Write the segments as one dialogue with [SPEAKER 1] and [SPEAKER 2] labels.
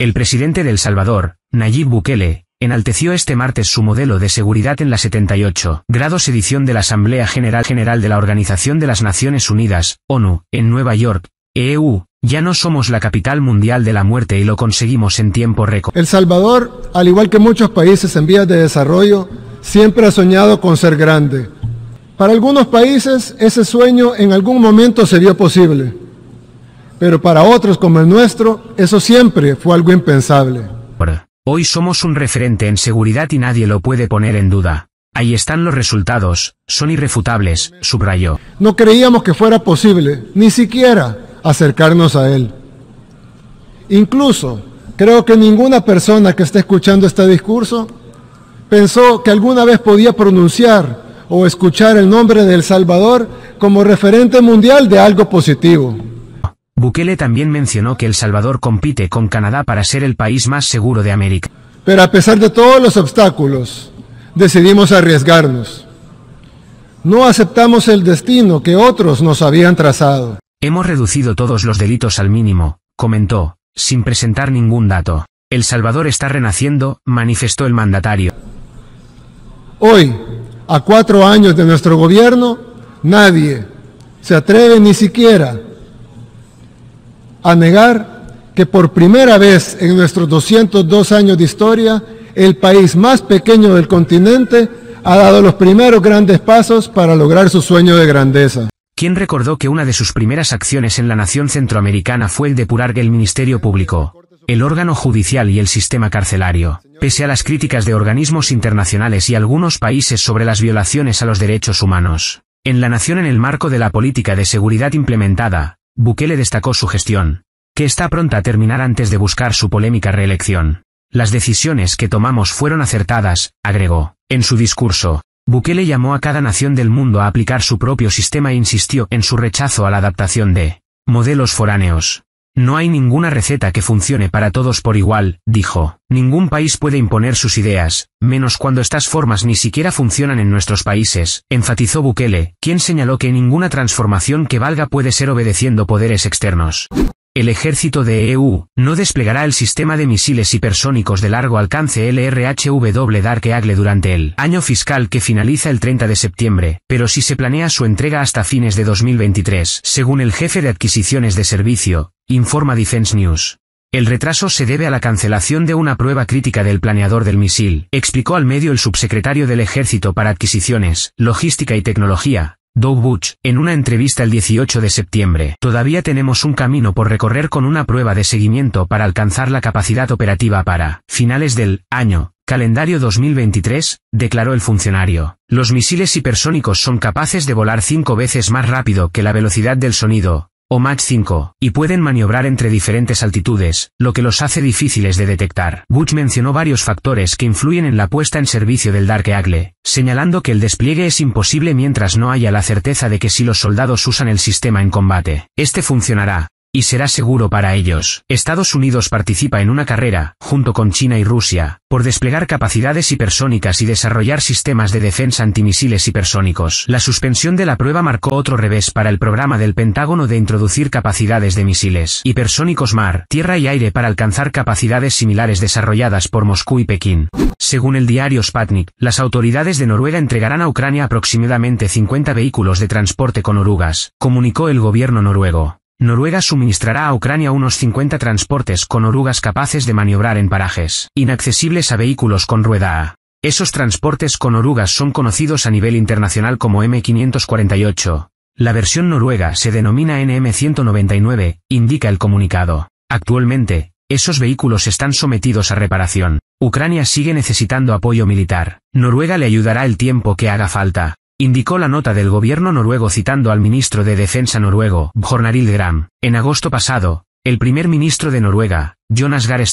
[SPEAKER 1] El presidente del Salvador, Nayib Bukele, enalteció este martes su modelo de seguridad en la 78 grados edición de la Asamblea General General de la Organización de las Naciones Unidas, ONU, en Nueva York, EU. Ya no somos la capital mundial de la muerte y lo conseguimos en tiempo récord.
[SPEAKER 2] El Salvador, al igual que muchos países en vías de desarrollo, siempre ha soñado con ser grande. Para algunos países ese sueño en algún momento se vio posible. Pero para otros como el nuestro, eso
[SPEAKER 1] siempre fue algo impensable. Hoy somos un referente en seguridad y nadie lo puede poner en duda. Ahí están los resultados, son irrefutables, subrayó. No creíamos
[SPEAKER 2] que fuera posible, ni siquiera, acercarnos a Él. Incluso, creo que ninguna persona que esté escuchando este discurso pensó que alguna vez podía pronunciar o escuchar el nombre del Salvador como referente mundial de algo positivo.
[SPEAKER 1] Bukele también mencionó que El Salvador compite con Canadá para ser el país más seguro de América.
[SPEAKER 2] Pero a pesar de
[SPEAKER 1] todos los obstáculos,
[SPEAKER 2] decidimos arriesgarnos. No aceptamos el destino que otros
[SPEAKER 1] nos habían trazado. Hemos reducido todos los delitos al mínimo, comentó, sin presentar ningún dato. El Salvador está renaciendo, manifestó el mandatario.
[SPEAKER 2] Hoy, a cuatro años de nuestro gobierno, nadie se atreve ni siquiera a negar que por primera vez en nuestros 202 años de historia, el país más pequeño del continente ha dado los primeros grandes pasos para lograr su sueño de grandeza.
[SPEAKER 1] ¿Quién recordó que una de sus primeras acciones en la nación centroamericana fue el depurar el Ministerio Público, el órgano judicial y el sistema carcelario? Pese a las críticas de organismos internacionales y algunos países sobre las violaciones a los derechos humanos, en la nación en el marco de la política de seguridad implementada, Bukele destacó su gestión, que está pronta a terminar antes de buscar su polémica reelección. Las decisiones que tomamos fueron acertadas, agregó. En su discurso, Bukele llamó a cada nación del mundo a aplicar su propio sistema e insistió en su rechazo a la adaptación de modelos foráneos. No hay ninguna receta que funcione para todos por igual, dijo. Ningún país puede imponer sus ideas, menos cuando estas formas ni siquiera funcionan en nuestros países, enfatizó Bukele, quien señaló que ninguna transformación que valga puede ser obedeciendo poderes externos el ejército de EU no desplegará el sistema de misiles hipersónicos de largo alcance LRHW Dark Eagle durante el año fiscal que finaliza el 30 de septiembre, pero sí se planea su entrega hasta fines de 2023, según el jefe de adquisiciones de servicio, informa Defense News. El retraso se debe a la cancelación de una prueba crítica del planeador del misil, explicó al medio el subsecretario del Ejército para Adquisiciones, Logística y Tecnología, Doug Butch, en una entrevista el 18 de septiembre. Todavía tenemos un camino por recorrer con una prueba de seguimiento para alcanzar la capacidad operativa para finales del año. Calendario 2023, declaró el funcionario. Los misiles hipersónicos son capaces de volar cinco veces más rápido que la velocidad del sonido, o Mach 5, y pueden maniobrar entre diferentes altitudes, lo que los hace difíciles de detectar. Butch mencionó varios factores que influyen en la puesta en servicio del Dark Eagle, señalando que el despliegue es imposible mientras no haya la certeza de que si los soldados usan el sistema en combate, este funcionará, y será seguro para ellos. Estados Unidos participa en una carrera, junto con China y Rusia, por desplegar capacidades hipersónicas y desarrollar sistemas de defensa antimisiles hipersónicos. La suspensión de la prueba marcó otro revés para el programa del Pentágono de introducir capacidades de misiles hipersónicos mar, tierra y aire para alcanzar capacidades similares desarrolladas por Moscú y Pekín. Según el diario Spatnik, las autoridades de Noruega entregarán a Ucrania aproximadamente 50 vehículos de transporte con orugas, comunicó el gobierno noruego. Noruega suministrará a Ucrania unos 50 transportes con orugas capaces de maniobrar en parajes inaccesibles a vehículos con rueda A. Esos transportes con orugas son conocidos a nivel internacional como M548. La versión noruega se denomina NM199, indica el comunicado. Actualmente, esos vehículos están sometidos a reparación. Ucrania sigue necesitando apoyo militar. Noruega le ayudará el tiempo que haga falta indicó la nota del gobierno noruego citando al ministro de Defensa noruego, Bjornaril Gram. En agosto pasado, el primer ministro de Noruega, Jonas Gahr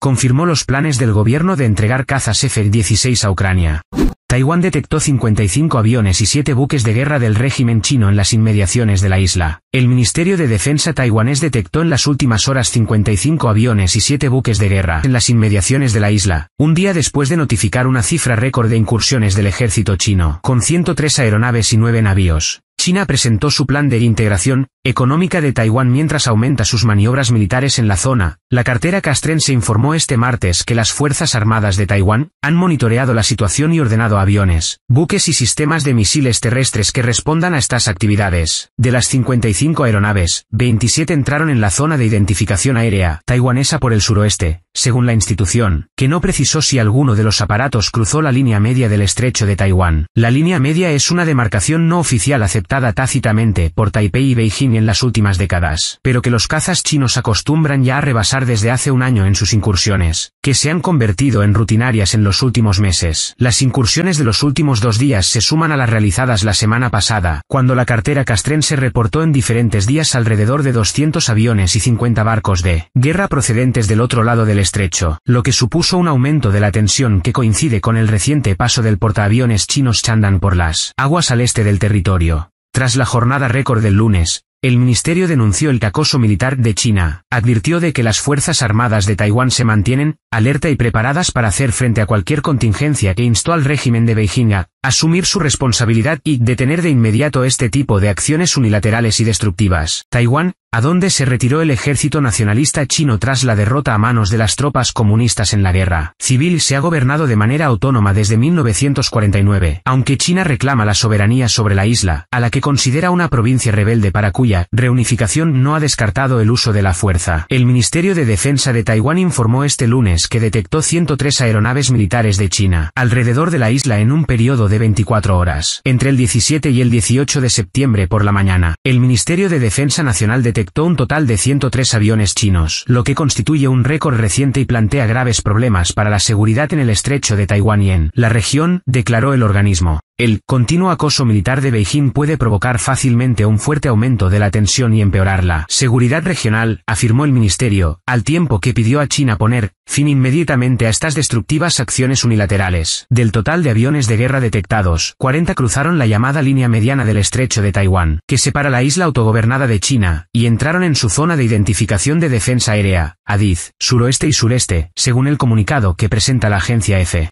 [SPEAKER 1] confirmó los planes del gobierno de entregar cazas F-16 a Ucrania. Taiwán detectó 55 aviones y 7 buques de guerra del régimen chino en las inmediaciones de la isla. El Ministerio de Defensa taiwanés detectó en las últimas horas 55 aviones y 7 buques de guerra en las inmediaciones de la isla, un día después de notificar una cifra récord de incursiones del ejército chino, con 103 aeronaves y 9 navíos. China presentó su plan de integración económica de Taiwán mientras aumenta sus maniobras militares en la zona, la cartera castrense informó este martes que las Fuerzas Armadas de Taiwán han monitoreado la situación y ordenado aviones, buques y sistemas de misiles terrestres que respondan a estas actividades. De las 55 aeronaves, 27 entraron en la zona de identificación aérea taiwanesa por el suroeste, según la institución, que no precisó si alguno de los aparatos cruzó la línea media del estrecho de Taiwán. La línea media es una demarcación no oficial aceptada tácitamente por Taipei y Beijing en las últimas décadas, pero que los cazas chinos acostumbran ya a rebasar desde hace un año en sus incursiones, que se han convertido en rutinarias en los últimos meses. Las incursiones de los últimos dos días se suman a las realizadas la semana pasada, cuando la cartera castrense reportó en diferentes días alrededor de 200 aviones y 50 barcos de guerra procedentes del otro lado del estrecho, lo que supuso un aumento de la tensión que coincide con el reciente paso del portaaviones chinos Chandan por las aguas al este del territorio. Tras la jornada récord del lunes, el ministerio denunció el cacoso militar de China, advirtió de que las Fuerzas Armadas de Taiwán se mantienen alerta y preparadas para hacer frente a cualquier contingencia que instó al régimen de Beijing a asumir su responsabilidad y detener de inmediato este tipo de acciones unilaterales y destructivas. Taiwán, a donde se retiró el ejército nacionalista chino tras la derrota a manos de las tropas comunistas en la guerra civil, se ha gobernado de manera autónoma desde 1949, aunque China reclama la soberanía sobre la isla, a la que considera una provincia rebelde para cuya reunificación no ha descartado el uso de la fuerza. El Ministerio de Defensa de Taiwán informó este lunes que detectó 103 aeronaves militares de China alrededor de la isla en un periodo de 24 horas. Entre el 17 y el 18 de septiembre por la mañana, el Ministerio de Defensa Nacional detectó un total de 103 aviones chinos, lo que constituye un récord reciente y plantea graves problemas para la seguridad en el estrecho de Taiwán y en la región, declaró el organismo. El continuo acoso militar de Beijing puede provocar fácilmente un fuerte aumento de la tensión y empeorar la seguridad regional, afirmó el ministerio, al tiempo que pidió a China poner fin inmediatamente a estas destructivas acciones unilaterales. Del total de aviones de guerra detectados, 40 cruzaron la llamada línea mediana del estrecho de Taiwán, que separa la isla autogobernada de China, y entraron en su zona de identificación de defensa aérea, ADIZ, suroeste y sureste, según el comunicado que presenta la agencia EFE.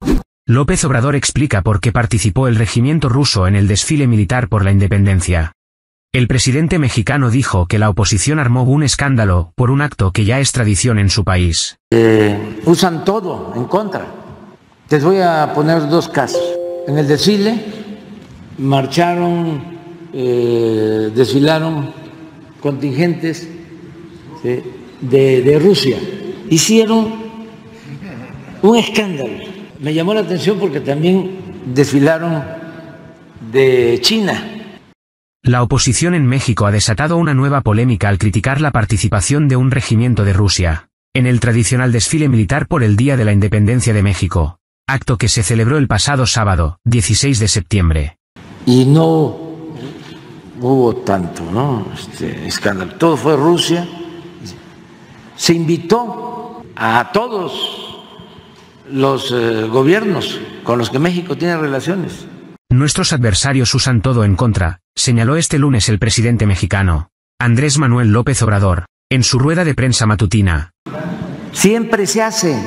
[SPEAKER 1] López Obrador explica por qué participó el regimiento ruso en el desfile militar por la independencia. El presidente mexicano dijo que la oposición armó un escándalo por un acto que ya es tradición en su país.
[SPEAKER 3] Eh, usan todo en contra. Les voy a poner dos casos. En el desfile marcharon, eh, desfilaron contingentes de Rusia. Hicieron un escándalo me llamó la atención porque también desfilaron de China.
[SPEAKER 1] La oposición en México ha desatado una nueva polémica al criticar la participación de un regimiento de Rusia en el tradicional desfile militar por el Día de la Independencia de México, acto que se celebró el pasado sábado, 16 de septiembre.
[SPEAKER 3] Y no hubo tanto, ¿no? Este, escándalo. Todo fue Rusia. Se invitó a todos los eh, gobiernos con los que México tiene relaciones.
[SPEAKER 1] Nuestros adversarios usan todo en contra, señaló este lunes el presidente mexicano, Andrés Manuel López Obrador, en su rueda de prensa matutina.
[SPEAKER 3] Siempre se hace,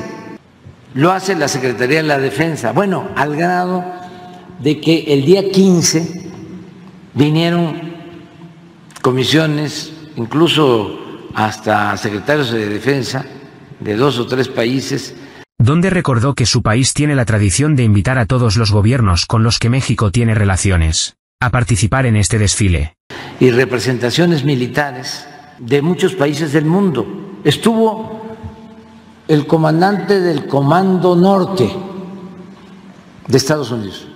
[SPEAKER 3] lo hace la Secretaría de la Defensa, bueno, al grado de que el día 15 vinieron comisiones, incluso hasta secretarios de defensa de dos o tres países,
[SPEAKER 1] donde recordó que su país tiene la tradición de invitar a todos los gobiernos con los que México tiene relaciones a participar en este desfile.
[SPEAKER 3] Y representaciones militares de muchos países del mundo. Estuvo el comandante del Comando Norte de Estados Unidos,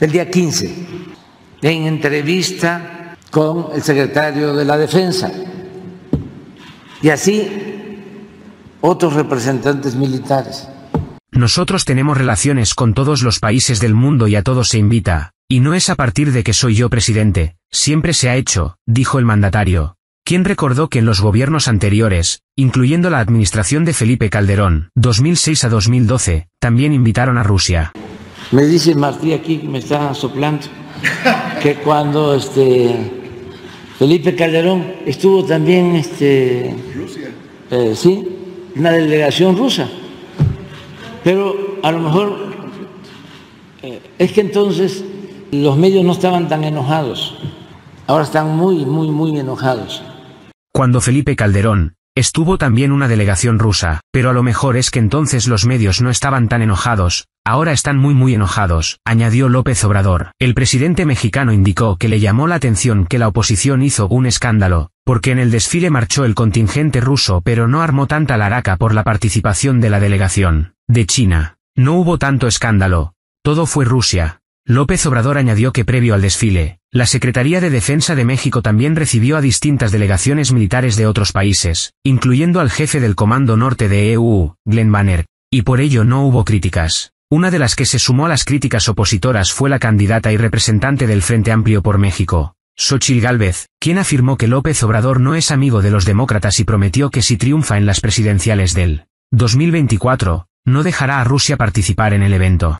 [SPEAKER 3] el día 15, en entrevista con el secretario de la Defensa. Y así otros representantes militares.
[SPEAKER 1] Nosotros tenemos relaciones con todos los países del mundo y a todos se invita, y no es a partir de que soy yo presidente, siempre se ha hecho, dijo el mandatario, quien recordó que en los gobiernos anteriores, incluyendo la administración de Felipe Calderón, 2006 a 2012, también invitaron a Rusia.
[SPEAKER 3] Me dice Martí aquí, me está soplando, que cuando este Felipe Calderón estuvo también este Rusia. Eh, sí, una delegación rusa. Pero a lo mejor eh, es que entonces los medios no estaban tan enojados. Ahora están muy, muy, muy enojados.
[SPEAKER 1] Cuando Felipe Calderón estuvo también una delegación rusa, pero a lo mejor es que entonces los medios no estaban tan enojados, ahora están muy muy enojados, añadió López Obrador. El presidente mexicano indicó que le llamó la atención que la oposición hizo un escándalo, porque en el desfile marchó el contingente ruso pero no armó tanta laraca por la participación de la delegación de China. No hubo tanto escándalo. Todo fue Rusia. López Obrador añadió que previo al desfile, la Secretaría de Defensa de México también recibió a distintas delegaciones militares de otros países, incluyendo al jefe del Comando Norte de EU, Glenn Banner, y por ello no hubo críticas. Una de las que se sumó a las críticas opositoras fue la candidata y representante del Frente Amplio por México, Xochitl Gálvez, quien afirmó que López Obrador no es amigo de los demócratas y prometió que si triunfa en las presidenciales del 2024, no dejará a Rusia participar en el evento.